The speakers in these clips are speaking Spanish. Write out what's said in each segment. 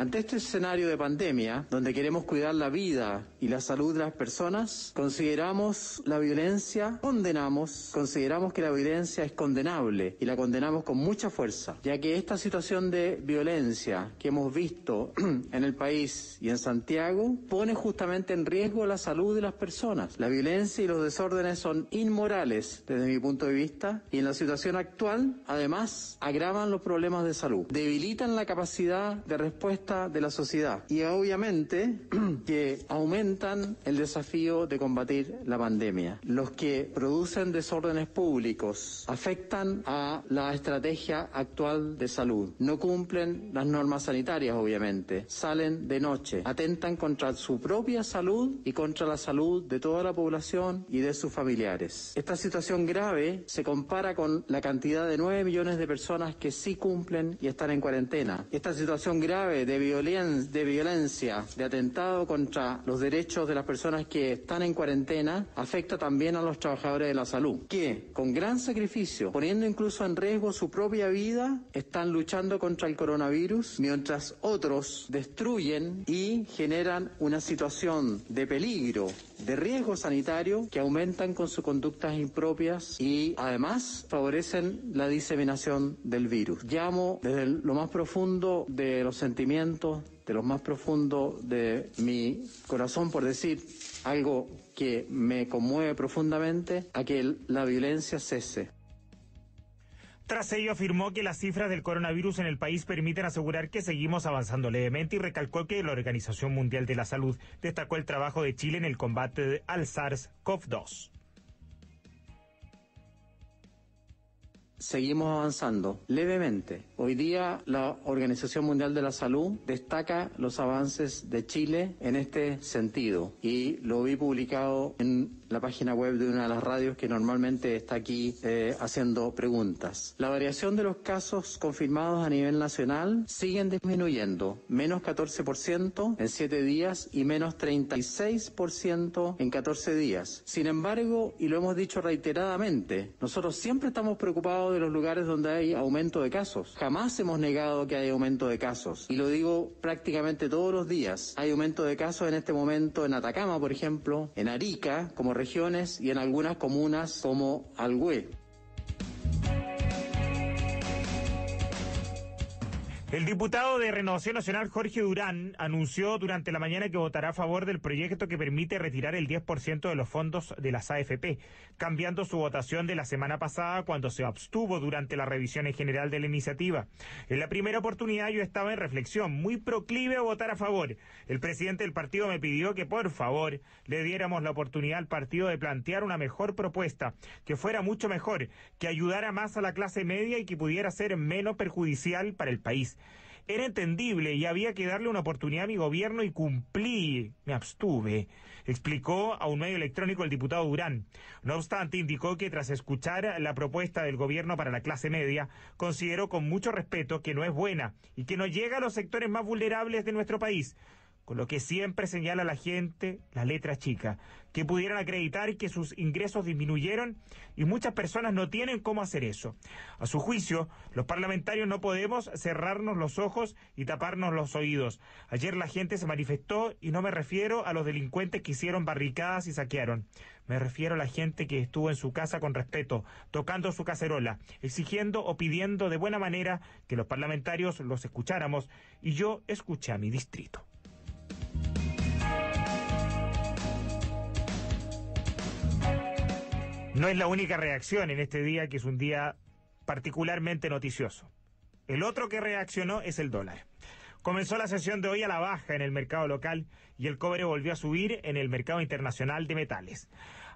Ante este escenario de pandemia, donde queremos cuidar la vida y la salud de las personas, consideramos la violencia, condenamos, consideramos que la violencia es condenable y la condenamos con mucha fuerza, ya que esta situación de violencia que hemos visto en el país y en Santiago pone justamente en riesgo la salud de las personas. La violencia y los desórdenes son inmorales desde mi punto de vista y en la situación actual, además, agravan los problemas de salud, debilitan la capacidad de respuesta de la sociedad. Y obviamente que aumentan el desafío de combatir la pandemia. Los que producen desórdenes públicos afectan a la estrategia actual de salud. No cumplen las normas sanitarias, obviamente. Salen de noche. Atentan contra su propia salud y contra la salud de toda la población y de sus familiares. Esta situación grave se compara con la cantidad de 9 millones de personas que sí cumplen y están en cuarentena. Esta situación grave de, de violencia, de atentado contra los derechos de las personas que están en cuarentena, afecta también a los trabajadores de la salud, que con gran sacrificio, poniendo incluso en riesgo su propia vida, están luchando contra el coronavirus, mientras otros destruyen y generan una situación de peligro de riesgo sanitario que aumentan con sus conductas impropias y además favorecen la diseminación del virus. Llamo desde lo más profundo de los sentimientos, de lo más profundo de mi corazón por decir algo que me conmueve profundamente, a que la violencia cese. Tras ello afirmó que las cifras del coronavirus en el país permiten asegurar que seguimos avanzando levemente y recalcó que la Organización Mundial de la Salud destacó el trabajo de Chile en el combate al SARS-CoV-2. seguimos avanzando levemente. Hoy día la Organización Mundial de la Salud destaca los avances de Chile en este sentido y lo vi publicado en la página web de una de las radios que normalmente está aquí eh, haciendo preguntas. La variación de los casos confirmados a nivel nacional siguen disminuyendo, menos 14% en 7 días y menos 36% en 14 días. Sin embargo, y lo hemos dicho reiteradamente, nosotros siempre estamos preocupados de los lugares donde hay aumento de casos. Jamás hemos negado que hay aumento de casos. Y lo digo prácticamente todos los días. Hay aumento de casos en este momento en Atacama, por ejemplo, en Arica, como regiones y en algunas comunas como Algüe. El diputado de Renovación Nacional, Jorge Durán, anunció durante la mañana que votará a favor del proyecto que permite retirar el 10% de los fondos de las AFP, cambiando su votación de la semana pasada cuando se abstuvo durante la revisión en general de la iniciativa. En la primera oportunidad yo estaba en reflexión, muy proclive a votar a favor. El presidente del partido me pidió que, por favor, le diéramos la oportunidad al partido de plantear una mejor propuesta, que fuera mucho mejor, que ayudara más a la clase media y que pudiera ser menos perjudicial para el país era entendible y había que darle una oportunidad a mi gobierno y cumplí, me abstuve, explicó a un medio electrónico el diputado Durán. No obstante, indicó que tras escuchar la propuesta del gobierno para la clase media, consideró con mucho respeto que no es buena y que no llega a los sectores más vulnerables de nuestro país con lo que siempre señala la gente la letra chica, que pudieran acreditar que sus ingresos disminuyeron y muchas personas no tienen cómo hacer eso. A su juicio, los parlamentarios no podemos cerrarnos los ojos y taparnos los oídos. Ayer la gente se manifestó y no me refiero a los delincuentes que hicieron barricadas y saquearon. Me refiero a la gente que estuvo en su casa con respeto, tocando su cacerola, exigiendo o pidiendo de buena manera que los parlamentarios los escucháramos y yo escuché a mi distrito. No es la única reacción en este día, que es un día particularmente noticioso. El otro que reaccionó es el dólar. Comenzó la sesión de hoy a la baja en el mercado local y el cobre volvió a subir en el mercado internacional de metales.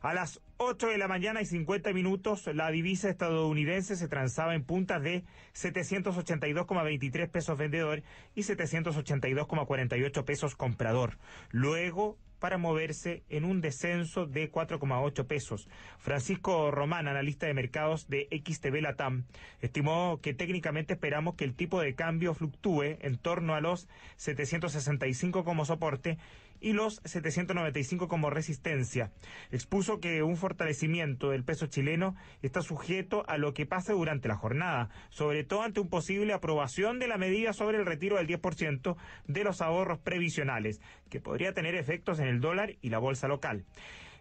A las 8 de la mañana y 50 minutos, la divisa estadounidense se transaba en puntas de 782,23 pesos vendedor y 782,48 pesos comprador. Luego para moverse en un descenso de 4,8 pesos. Francisco Román, analista de mercados de XTB Latam, estimó que técnicamente esperamos que el tipo de cambio fluctúe en torno a los 765 como soporte y los 795 como resistencia. Expuso que un fortalecimiento del peso chileno está sujeto a lo que pase durante la jornada, sobre todo ante una posible aprobación de la medida sobre el retiro del 10% de los ahorros previsionales, que podría tener efectos en el dólar y la bolsa local.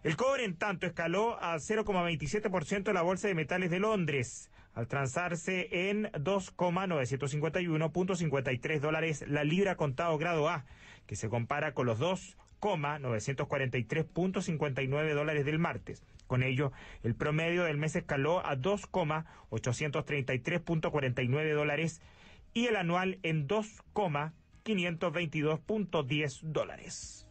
El cobre, en tanto, escaló a 0,27% en la bolsa de metales de Londres al transarse en 2,951.53 dólares la libra contado grado A, que se compara con los 2,943.59 dólares del martes. Con ello, el promedio del mes escaló a 2,833.49 dólares y el anual en 2,522.10 dólares.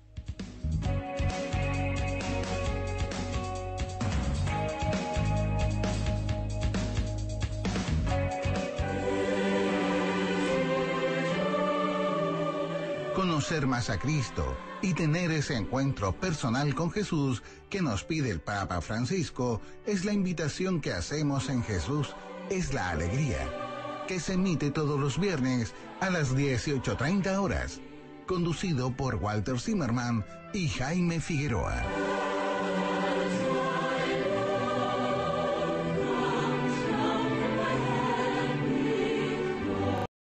conocer más a Cristo y tener ese encuentro personal con Jesús que nos pide el Papa Francisco es la invitación que hacemos en Jesús, es la alegría, que se emite todos los viernes a las 18.30 horas, conducido por Walter Zimmerman y Jaime Figueroa.